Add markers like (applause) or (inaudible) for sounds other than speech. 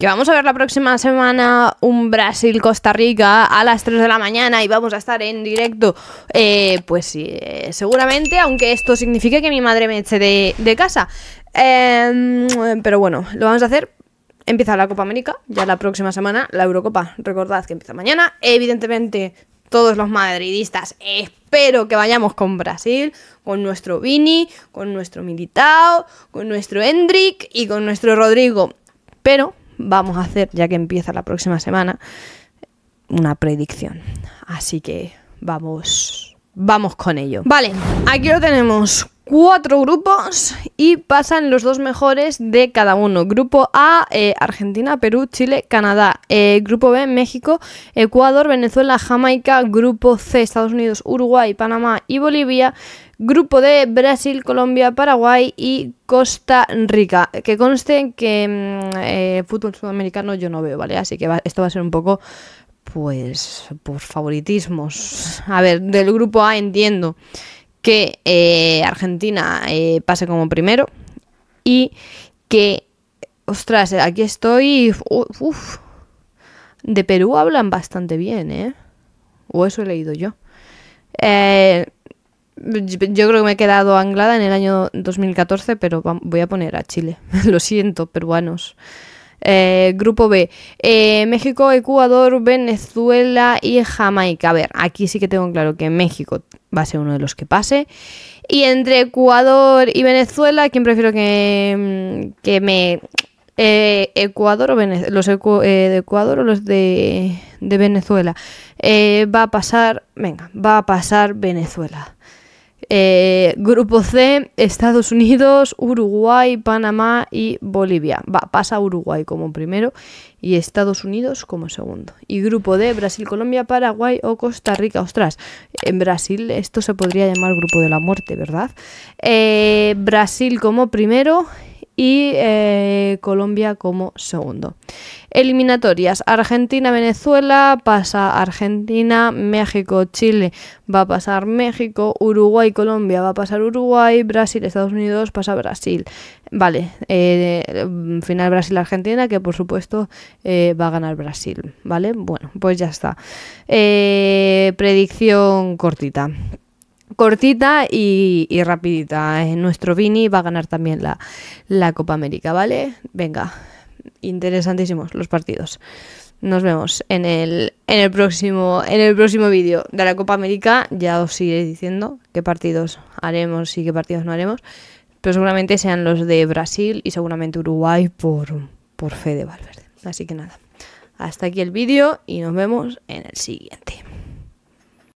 que vamos a ver la próxima semana un Brasil-Costa Rica a las 3 de la mañana y vamos a estar en directo. Eh, pues sí, eh, seguramente, aunque esto signifique que mi madre me eche de, casa. Em, pero bueno, lo vamos a hacer. Empieza la Copa América, ya la próxima semana, la Eurocopa. Recordad que empieza mañana. Evidentemente, todos los madridistas, espero que vayamos con Brasil, con nuestro Vini, con nuestro Militao, con nuestro Hendrik y con nuestro Rodrigo. Pero vamos a hacer, ya que empieza la próxima semana, una predicción. Así que vamos, vamos con ello. Vale, aquí lo tenemos. Cuatro grupos y pasan los dos mejores de cada uno. Grupo A, eh, Argentina, Perú, Chile, Canadá. Eh, grupo B, México, Ecuador, Venezuela, Jamaica. Grupo C, Estados Unidos, Uruguay, Panamá y Bolivia. Grupo de Brasil, Colombia, Paraguay y Costa Rica. Que conste que mm, eh, fútbol sudamericano yo no veo, ¿vale? Así que esto va a ser un poco, pues, por favoritismos. A ver, del grupo A entiendo que eh, Argentina eh, pase como primero y que, ostras, aquí estoy... De Perú hablan bastante bien, ¿eh? O eso he leído yo. Eh, yo creo que me he quedado anglada en el año 2014, pero voy a poner a Chile. (laughs) Lo siento, peruanos. Eh, grupo B, eh, México, Ecuador, Venezuela y Jamaica. A ver, aquí sí que tengo claro que México va a ser uno de los que pase. Y entre Ecuador y Venezuela, ¿quién prefiero que, mm, que me... Eh, Ecuador o Venezuela, los de Ecuador o los de, de Venezuela. va a pasar, venga, va a pasar Venezuela. Eh, grupo C, Estados Unidos, Uruguay, Panamá y Bolivia. Va, pasa Uruguay como primero y Estados Unidos como segundo. Y grupo D, Brasil, Colombia, Paraguay o Costa Rica. Ostras, en Brasil esto se podría llamar grupo de la muerte, ¿verdad? Eh, Brasil como primero y eh, Colombia como segundo. Eliminatorias. Argentina-Venezuela pasa Argentina, México-Chile va a pasar México, Uruguay-Colombia va a pasar Uruguay, Brasil-Estados Unidos pasa Brasil. Vale, eh, final Brasil-Argentina que por supuesto eh, va a ganar Brasil. Vale, bueno, pues ya está. predicción cortita cortita y, rapidita rapidita. Nuestro Vini va a ganar también la, Copa América, ¿vale? Venga, interesantísimos los partidos. Nos vemos en el, en el próximo, en el próximo vídeo de la Copa América. Ya os iré diciendo qué partidos haremos y qué partidos no haremos. Pero seguramente sean los de Brasil y seguramente Uruguay por, por fe de Valverde. Así que nada, hasta aquí el vídeo y nos vemos en el siguiente.